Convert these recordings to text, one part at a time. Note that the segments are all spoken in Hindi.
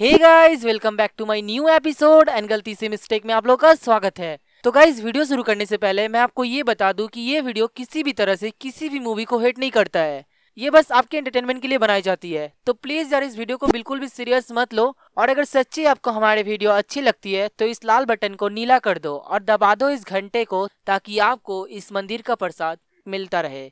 Hey guys welcome back to my new episode and गलती से मिस्टेक में आप लोग का स्वागत है तो गाइस वीडियो शुरू करने से पहले मैं आपको ये बता दूं कि ये वीडियो किसी भी तरह से किसी भी मूवी को हेट नहीं करता है ये बस आपके एंटरटेनमेंट के लिए बनाई जाती है तो प्लीज यार इस वीडियो को बिल्कुल भी सीरियस मत लो और अगर सच्ची आपको हमारे वीडियो अच्छी लगती है तो इस लाल बटन को नीला कर दो और दबा दो इस घंटे को ताकि आपको इस मंदिर का प्रसाद मिलता रहे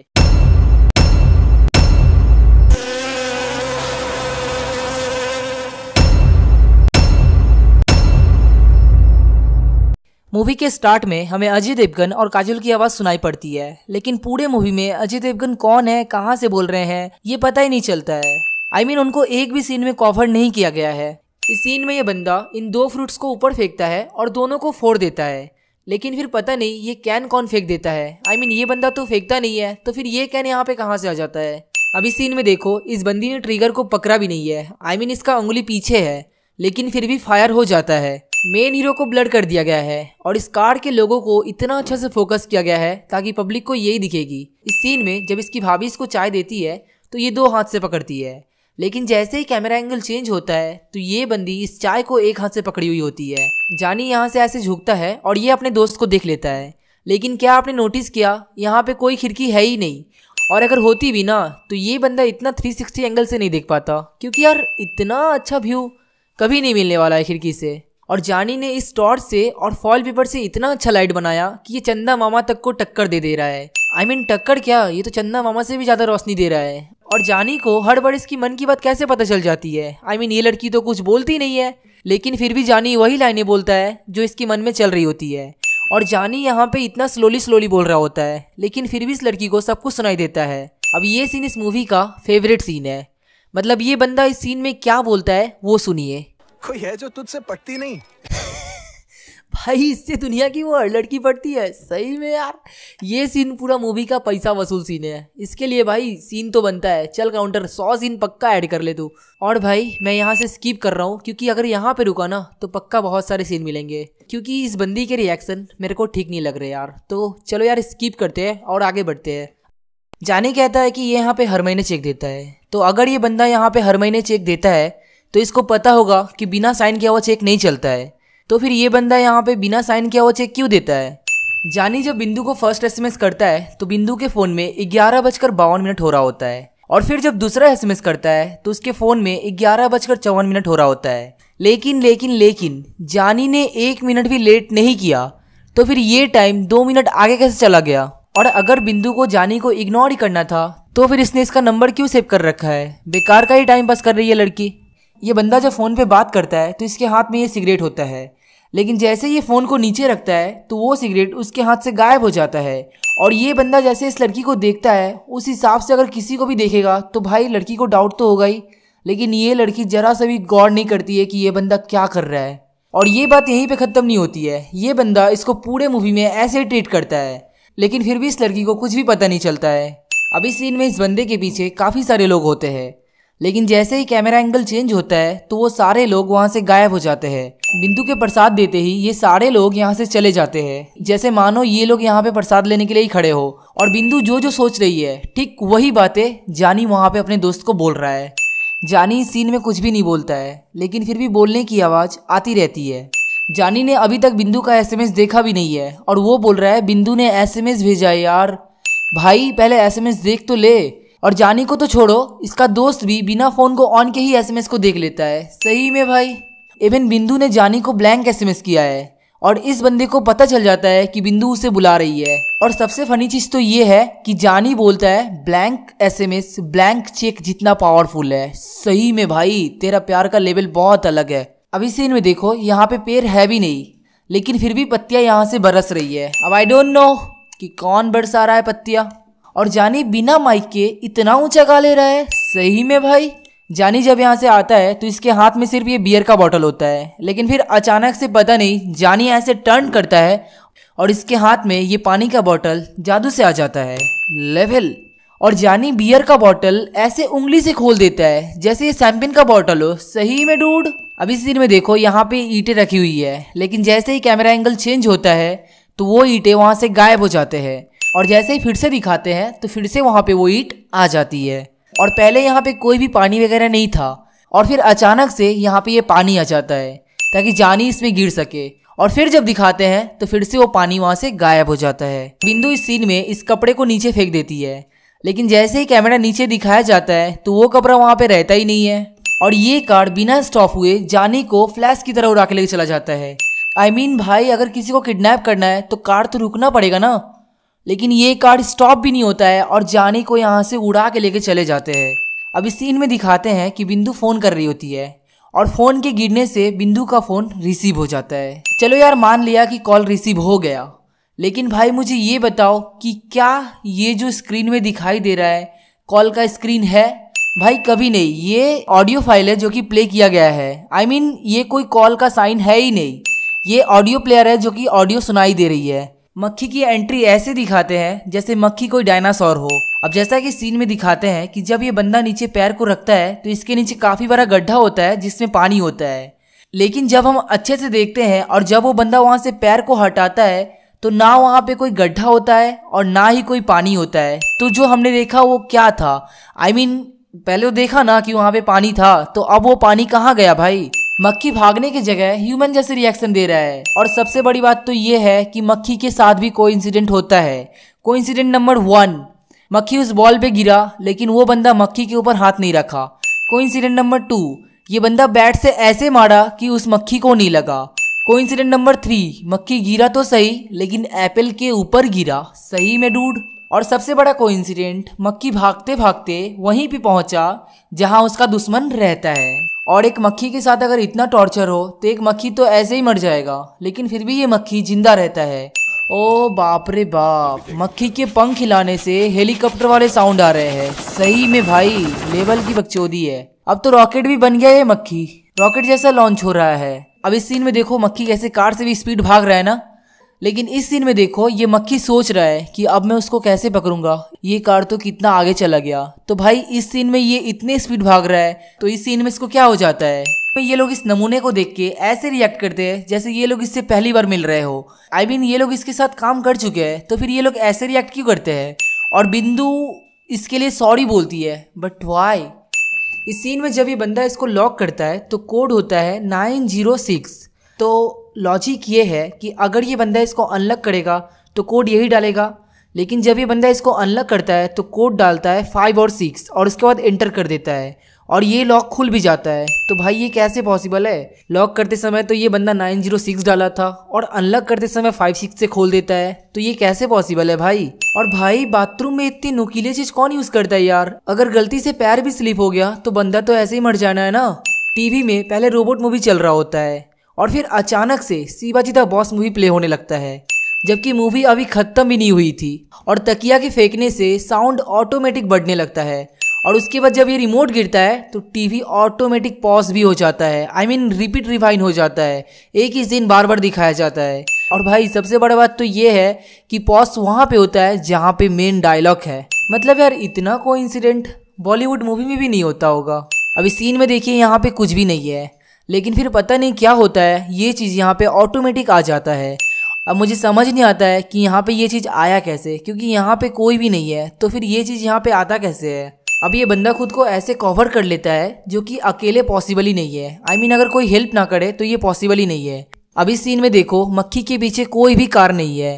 मूवी के स्टार्ट में हमें अजय देवगन और काजल की आवाज़ सुनाई पड़ती है लेकिन पूरे मूवी में अजय देवगन कौन है कहाँ से बोल रहे हैं ये पता ही नहीं चलता है आई I मीन mean, उनको एक भी सीन में कॉफर नहीं किया गया है इस सीन में ये बंदा इन दो फ्रूट्स को ऊपर फेंकता है और दोनों को फोड़ देता है लेकिन फिर पता नहीं ये कैन कौन फेंक देता है आई I मीन mean, ये बंदा तो फेंकता नहीं है तो फिर ये कैन यहाँ पे कहाँ से आ जाता है अभी सीन में देखो इस बंदी ने ट्रिगर को पकड़ा भी नहीं है आई I मीन mean, इसका उंगली पीछे है लेकिन फिर भी फायर हो जाता है मेन हीरो को ब्लड कर दिया गया है और इस कार के लोगों को इतना अच्छा से फोकस किया गया है ताकि पब्लिक को यही दिखेगी इस सीन में जब इसकी भाभी इसको चाय देती है तो ये दो हाथ से पकड़ती है लेकिन जैसे ही कैमरा एंगल चेंज होता है तो ये बंदी इस चाय को एक हाथ से पकड़ी हुई होती है जानी यहाँ से ऐसे झुकता है और ये अपने दोस्त को देख लेता है लेकिन क्या आपने नोटिस किया यहाँ पे कोई खिड़की है ही नहीं और अगर होती भी ना तो ये बंदा इतना 360 एंगल से नहीं देख पाता क्योंकि यार इतना अच्छा व्यू कभी नहीं मिलने वाला है खिड़की से और जानी ने इस टॉर्च से और फॉल पेपर से इतना अच्छा लाइट बनाया कि ये चंदा मामा तक को टक्कर दे दे रहा है आई I मीन mean, टक्कर क्या ये तो चंदा मामा से भी ज़्यादा रोशनी दे रहा है और जानी को हर बार इसकी मन की बात कैसे पता चल जाती है आई I मीन mean, ये लड़की तो कुछ बोलती नहीं है लेकिन फिर भी जानी वही लाइनें बोलता है जो इसकी मन में चल रही होती है और जानी यहाँ पे इतना स्लोली स्लोली बोल रहा होता है लेकिन फिर भी इस लड़की को सब कुछ सुनाई देता है अब ये सीन इस मूवी का फेवरेट सीन है मतलब ये बंदा इस सीन में क्या बोलता है वो सुनिए कोई है जो तुझसे पटती नहीं भाई इससे दुनिया की वो हर लड़की पड़ती है सही में यार ये सीन पूरा मूवी का पैसा वसूल सीन है इसके लिए भाई सीन तो बनता है चल काउंटर सौ सीन पक्का ऐड कर ले तू और भाई मैं यहाँ से स्किप कर रहा हूँ क्योंकि अगर यहाँ पे रुका ना तो पक्का बहुत सारे सीन मिलेंगे क्योंकि इस बंदी के रिएक्शन मेरे को ठीक नहीं लग रहे यार तो चलो यार स्किप करते हैं और आगे बढ़ते हैं जाने कहता है कि ये यहाँ पे हर महीने चेक देता है तो अगर ये बंदा यहाँ पे हर महीने चेक देता है तो इसको पता होगा कि बिना साइन किया हुआ चेक नहीं चलता है तो फिर ये बंदा यहाँ पे बिना साइन किया हुआ चेक क्यों देता है जानी जब बिंदु को फर्स्ट एस करता है तो बिंदु के फ़ोन में ग्यारह बजकर बावन मिनट हो रहा होता है और फिर जब दूसरा एस करता है तो उसके फ़ोन में ग्यारह बजकर चौवन मिनट हो रहा होता है लेकिन लेकिन लेकिन जानी ने एक मिनट भी लेट नहीं किया तो फिर ये टाइम दो मिनट आगे कैसे चला गया और अगर बिंदु को जानी को इग्नोर ही करना था तो फिर इसने इसका नंबर क्यों सेव कर रखा है बेकार का ही टाइम पास कर रही है लड़की ये बंदा जब फ़ोन पे बात करता है तो इसके हाथ में ये सिगरेट होता है लेकिन जैसे ये फ़ोन को नीचे रखता है तो वो सिगरेट उसके हाथ से गायब हो जाता है और ये बंदा जैसे इस लड़की को देखता है उस हिसाब से अगर किसी को भी देखेगा तो भाई लड़की को डाउट तो होगा ही लेकिन ये लड़की ज़रा सा भी गौर नहीं करती है कि ये बंदा क्या कर रहा है और ये बात यहीं पे ख़त्म नहीं होती है ये बंदा इसको पूरे मूवी में ऐसे ही ट्रीट करता है लेकिन फिर भी इस लड़की को कुछ भी पता नहीं चलता है अब इस सीन में इस बंदे के पीछे काफ़ी सारे लोग होते हैं लेकिन जैसे ही कैमरा एंगल चेंज होता है तो वो सारे लोग वहाँ से गायब हो जाते हैं बिंदु के प्रसाद देते ही ये सारे लोग यहाँ से चले जाते हैं जैसे मानो ये लोग यहाँ पे प्रसाद लेने के लिए ही खड़े हो और बिंदु जो जो सोच रही है ठीक वही बातें जानी वहाँ पे अपने दोस्त को बोल रहा है जानी सीन में कुछ भी नहीं बोलता है लेकिन फिर भी बोलने की आवाज़ आती रहती है जानी ने अभी तक बिंदु का एसएमएस देखा भी नहीं है और वो बोल रहा है बिंदु ने एसएमएस भेजा यार भाई पहले एसएमएस देख तो ले और जानी को तो छोड़ो इसका दोस्त भी बिना फ़ोन को ऑन के ही एसएमएस को देख लेता है सही में भाई इवन बिंदु ने जानी को ब्लैंक एसएमएस किया है और इस बंदे को पता चल जाता है कि बिंदु उसे बुला रही है और सबसे फनी चीज तो ये है कि जानी बोलता है ब्लैंक एसएमएस ब्लैंक चेक जितना पावरफुल है सही में भाई तेरा प्यार का लेवल बहुत अलग है अभी सीन में देखो यहाँ पे पेड़ है भी नहीं लेकिन फिर भी पत्तियां यहाँ से बरस रही है अब आई डोंट नो कि कौन बरसा रहा है पत्तियां और जानी बिना माइक के इतना ऊंचा गा ले रहा है सही में भाई जानी जब यहाँ से आता है तो इसके हाथ में सिर्फ ये बियर का बॉटल होता है लेकिन फिर अचानक से पता नहीं जानी ऐसे टर्न करता है और इसके हाथ में ये पानी का बॉटल जादू से आ जाता है लेवल और जानी बियर का बॉटल ऐसे उंगली से खोल देता है जैसे ये सैम्पिन का बॉटल हो सही में डूड अभी इस दिन में देखो यहाँ पे ईटे रखी हुई है लेकिन जैसे ही कैमरा एंगल चेंज होता है तो वो ईटे वहाँ से गायब हो जाते हैं और जैसे ही फिर से दिखाते हैं तो फिर से वहाँ पे वो ईट आ जाती है और पहले यहाँ पे कोई भी पानी वगैरह नहीं था और फिर अचानक से यहाँ पे ये पानी आ जाता है ताकि जानी इसमें गिर सके और फिर जब दिखाते हैं तो फिर से वो पानी वहाँ से गायब हो जाता है बिंदु इस सीन में इस कपड़े को नीचे फेंक देती है लेकिन जैसे ही कैमरा नीचे दिखाया जाता है तो वो कपड़ा वहाँ पे रहता ही नहीं है और ये कार बिना स्टॉप हुए जानी को फ्लैश की तरह उड़ा के लेके चला जाता है आई I मीन mean भाई अगर किसी को किडनैप करना है तो कार तो रुकना पड़ेगा ना लेकिन ये कार्ड स्टॉप भी नहीं होता है और जानी को यहाँ से उड़ा के लेके चले जाते हैं अब इस सीन में दिखाते हैं कि बिंदु फ़ोन कर रही होती है और फ़ोन के गिरने से बिंदु का फ़ोन रिसीव हो जाता है चलो यार मान लिया कि कॉल रिसीव हो गया लेकिन भाई मुझे ये बताओ कि क्या ये जो स्क्रीन में दिखाई दे रहा है कॉल का स्क्रीन है भाई कभी नहीं ये ऑडियो फाइल है जो कि प्ले किया गया है आई I मीन mean, ये कोई कॉल का साइन है ही नहीं ये ऑडियो प्लेयर है जो कि ऑडियो सुनाई दे रही है मक्खी की एंट्री ऐसे दिखाते हैं जैसे मक्खी कोई डायनासोर हो अब जैसा कि सीन में दिखाते हैं कि जब ये बंदा नीचे पैर को रखता है तो इसके नीचे काफी बड़ा गड्ढा होता है जिसमें पानी होता है लेकिन जब हम अच्छे से देखते हैं और जब वो बंदा वहां से पैर को हटाता है तो ना वहाँ पे कोई गड्ढा होता है और ना ही कोई पानी होता है तो जो हमने देखा वो क्या था आई I मीन mean, पहले वो तो देखा ना कि वहाँ पे पानी था तो अब वो पानी कहाँ गया भाई मक्खी भागने की जगह ह्यूमन जैसे रिएक्शन दे रहा है और सबसे बड़ी बात तो ये है कि मक्खी के साथ भी कोई इंसिडेंट होता है कोई इंसिडेंट नंबर वन मक्खी उस बॉल पे गिरा लेकिन वो बंदा मक्खी के ऊपर हाथ नहीं रखा कोई इंसिडेंट नंबर टू ये बंदा बैट से ऐसे मारा कि उस मक्खी को नहीं लगा कोई इंसिडेंट नंबर थ्री मक्खी गिरा तो सही लेकिन एप्पल के ऊपर गिरा सही में डूड और सबसे बड़ा इंसिडेंट मक्खी भागते भागते वहीं पे पहुंचा जहां उसका दुश्मन रहता है और एक मक्खी के साथ अगर इतना टॉर्चर हो तो एक मक्खी तो ऐसे ही मर जाएगा लेकिन फिर भी ये मक्खी जिंदा रहता है ओ बाप रे बाप मक्खी के पंख हिलाने से हेलीकॉप्टर वाले साउंड आ रहे हैं सही में भाई लेवल की बकचोदी है अब तो रॉकेट भी बन गया है मक्खी रॉकेट जैसा लॉन्च हो रहा है अब इस सीन में देखो मक्खी कैसे कार से भी स्पीड भाग रहा है ना लेकिन इस सीन में देखो ये मक्खी सोच रहा है कि अब मैं उसको कैसे पकड़ूंगा ये कार तो कितना आगे चला गया तो भाई इस सीन में ये इतने स्पीड भाग रहा है तो इस सीन में इसको क्या हो जाता है तो ये लोग इस नमूने को देख के ऐसे रिएक्ट करते हैं जैसे ये लोग इससे पहली बार मिल रहे हो आई I मीन mean, ये लोग इसके साथ काम कर चुके हैं तो फिर ये लोग ऐसे रिएक्ट क्यों करते हैं और बिंदु इसके लिए सॉरी बोलती है बट वाई इस सीन में जब ये बंदा इसको लॉक करता है तो कोड होता है नाइन जीरो सिक्स तो लॉजिक ये है कि अगर ये बंदा इसको अनलॉक करेगा तो कोड यही डालेगा लेकिन जब ये बंदा इसको अनलॉक करता है तो कोड डालता है फाइव और सिक्स और उसके बाद एंटर कर देता है और ये लॉक खुल भी जाता है तो भाई ये कैसे पॉसिबल है लॉक करते समय तो ये बंदा नाइन जीरो सिक्स डाला था और अनलॉक करते समय फाइव सिक्स से खोल देता है तो ये कैसे पॉसिबल है भाई और भाई बाथरूम में इतनी नुकीले चीज कौन यूज करता है यार अगर गलती से पैर भी स्लिप हो गया तो बंदा तो ऐसे ही मर जाना है ना टीवी में पहले रोबोट मूवी चल रहा होता है और फिर अचानक से Shivaji the boss movie play होने लगता है जबकि मूवी अभी ख़त्म भी नहीं हुई थी और तकिया के फेंकने से साउंड ऑटोमेटिक बढ़ने लगता है और उसके बाद जब ये रिमोट गिरता है तो टीवी ऑटोमेटिक पॉज भी हो जाता है I I mean mean, repeat refine हो जाता है एक ही सीन बार बार दिखाया जाता है और भाई सबसे बड़ा बात तो ये है कि पॉज वहाँ पे होता है जहाँ पे मेन डायलॉग है मतलब यार इतना कोई बॉलीवुड मूवी में भी नहीं होता होगा अभी सीन में देखिए यहाँ पे कुछ भी नहीं है लेकिन फिर पता नहीं क्या होता है ये चीज़ यहाँ पे ऑटोमेटिक आ जाता है अब मुझे समझ नहीं आता है कि यहाँ पे ये चीज़ आया कैसे क्योंकि यहाँ पे कोई भी नहीं है तो फिर ये चीज़ यहाँ पे आता कैसे है अब ये बंदा खुद को ऐसे कवर कर लेता है जो कि अकेले पॉसिबल ही नहीं है आई I मीन mean, अगर कोई हेल्प ना करे तो ये पॉसिबल ही नहीं है अब इस सीन में देखो मक्खी के पीछे कोई भी कार नहीं है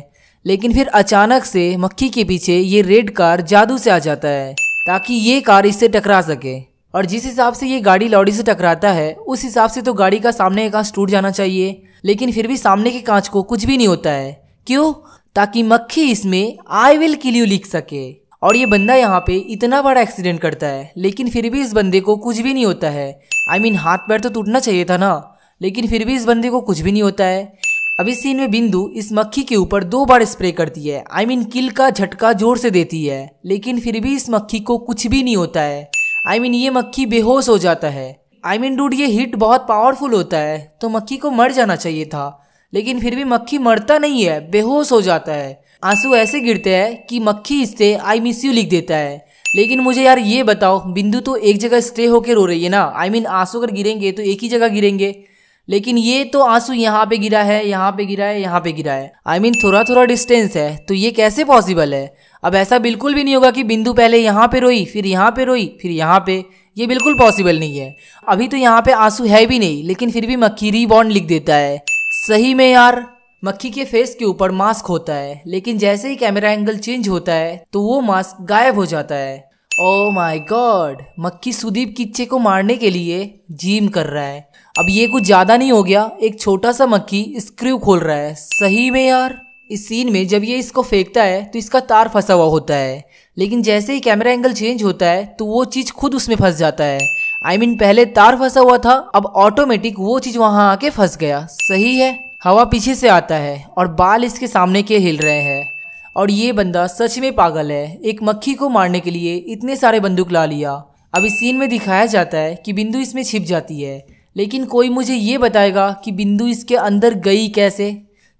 लेकिन फिर अचानक से मक्खी के पीछे ये रेड कार जादू से आ जाता है ताकि ये कार इससे टकरा सके और जिस हिसाब से ये गाड़ी लॉरी से टकराता है उस हिसाब से तो गाड़ी का सामने का कांच टूट जाना चाहिए लेकिन फिर भी सामने के कांच को कुछ भी नहीं होता है क्यों ताकि मक्खी इसमें आई विल किल यू लिख सके और ये बंदा यहाँ पे इतना बड़ा एक्सीडेंट करता है लेकिन फिर भी इस बंदे को कुछ भी नहीं होता है आई I मीन mean, हाथ पैर तो टूटना चाहिए था ना लेकिन फिर भी इस बंदे को कुछ भी नहीं होता है अब इस सीन में बिंदु इस मक्खी के ऊपर दो बार स्प्रे करती है I I mean mean, kill का झटका जोर से देती है लेकिन फिर भी इस मक्खी को कुछ भी नहीं होता है आई I मीन mean, ये मक्खी बेहोश हो जाता है आई मीन डूड ये हिट बहुत पावरफुल होता है तो मक्खी को मर जाना चाहिए था लेकिन फिर भी मक्खी मरता नहीं है बेहोश हो जाता है आंसू ऐसे गिरते हैं कि मक्खी इससे आई मिस यू लिख देता है लेकिन मुझे यार ये बताओ बिंदु तो एक जगह स्टे होकर रो रही है ना आई I मीन mean, आंसू अगर गिरेंगे तो एक ही जगह गिरेंगे लेकिन ये तो आंसू यहाँ पे गिरा है यहाँ पे गिरा है यहाँ पे गिरा है आई I मीन mean, थोड़ा थोड़ा डिस्टेंस है तो ये कैसे पॉसिबल है अब ऐसा बिल्कुल भी नहीं होगा कि बिंदु पहले यहाँ पे रोई फिर यहाँ पे रोई फिर यहाँ पे ये बिल्कुल पॉसिबल नहीं है अभी तो यहाँ पे आंसू है भी नहीं लेकिन फिर भी मक्खी री लिख देता है सही में यार मक्खी के फेस के ऊपर मास्क होता है लेकिन जैसे ही कैमरा एंगल चेंज होता है तो वो मास्क गायब हो जाता है ओ माय गॉड मक्खी सुदीप किच्चे को मारने के लिए जिम कर रहा है अब ये कुछ ज़्यादा नहीं हो गया एक छोटा सा मक्खी स्क्रू खोल रहा है सही में यार इस सीन में जब ये इसको फेंकता है तो इसका तार फंसा हुआ होता है लेकिन जैसे ही कैमरा एंगल चेंज होता है तो वो चीज़ खुद उसमें फंस जाता है आई I मीन mean, पहले तार फंसा हुआ था अब ऑटोमेटिक वो चीज़ वहाँ आके फंस गया सही है हवा पीछे से आता है और बाल इसके सामने के हिल रहे हैं और ये बंदा सच में पागल है एक मक्खी को मारने के लिए इतने सारे बंदूक ला लिया अब इस सीन में दिखाया जाता है कि बिंदु इसमें छिप जाती है लेकिन कोई मुझे ये बताएगा कि बिंदु इसके अंदर गई कैसे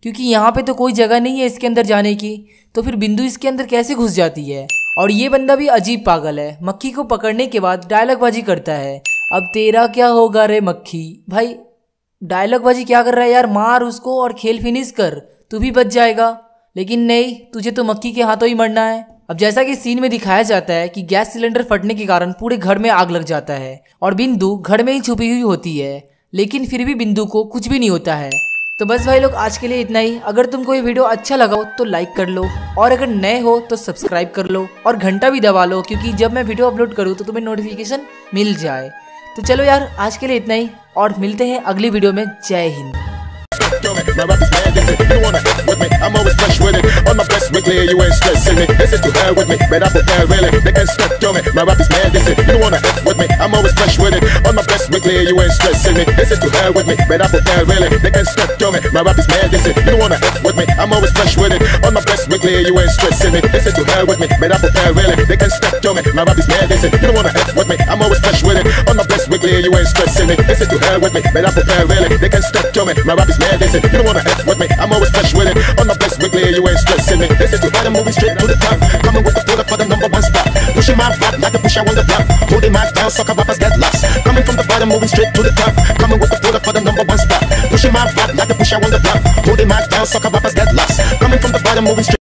क्योंकि यहाँ पे तो कोई जगह नहीं है इसके अंदर जाने की तो फिर बिंदु इसके अंदर कैसे घुस जाती है और ये बंदा भी अजीब पागल है मक्खी को पकड़ने के बाद डायलॉगबाजी करता है अब तेरा क्या होगा रे मक्खी भाई डायलॉगबाजी क्या कर रहा है यार मार उसको और खेल फिनिश कर तू भी बच जाएगा लेकिन नहीं तुझे तो मक्की के हाथों ही मरना है अब जैसा कि सीन में दिखाया जाता है कि गैस सिलेंडर फटने के कारण पूरे घर में आग लग जाता है और बिंदु घर में ही छुपी हुई होती है लेकिन फिर भी बिंदु को कुछ भी नहीं होता है तो बस भाई लोग आज के लिए इतना ही अगर तुमको ये वीडियो अच्छा लगा हो तो लाइक कर लो और अगर नए हो तो सब्सक्राइब कर लो और घंटा भी दबा लो क्योंकि जब मैं वीडियो अपलोड करूँ तो तुम्हें नोटिफिकेशन मिल जाए तो चलो यार आज के लिए इतना ही और मिलते हैं अगली वीडियो में जय Hind I'm always fresh with it. On my best weekly, you ain't stressing me. This is too hell with me, man. I prepare really. They can step to me. My rap is mad, this it. You don't wanna F with me. I'm always fresh with it. On my best weekly, you ain't stressing me. This is too hell with me, man. I prepare really. They can step to me. My rap is mad, this it. You don't wanna F with me. I'm always fresh with it. On my best weekly, you ain't stressing me. This is too hell with me, man. I prepare really. They can step to me. My rap is mad, this it. You don't wanna F with me. I'm always fresh with it. On my best weekly, you ain't stressing me. This is too hell with me, man. I prepare really. They can step to me. My rap is mad, this it. You don't wanna F with me. I'm always fresh with it. On my bless clear, you ain't stressing me. This is the bottom, moving straight to the top. Coming with the up for the number one spot. Pushing my flop like a push out on the block. Holding my down, sucker rappers get lost. Coming from the bottom, moving straight to the top. Coming with the up for the number one spot. Pushing my flop like a push out on the block. Holding my down, sucker rappers get lost. Coming from the bottom, moving straight.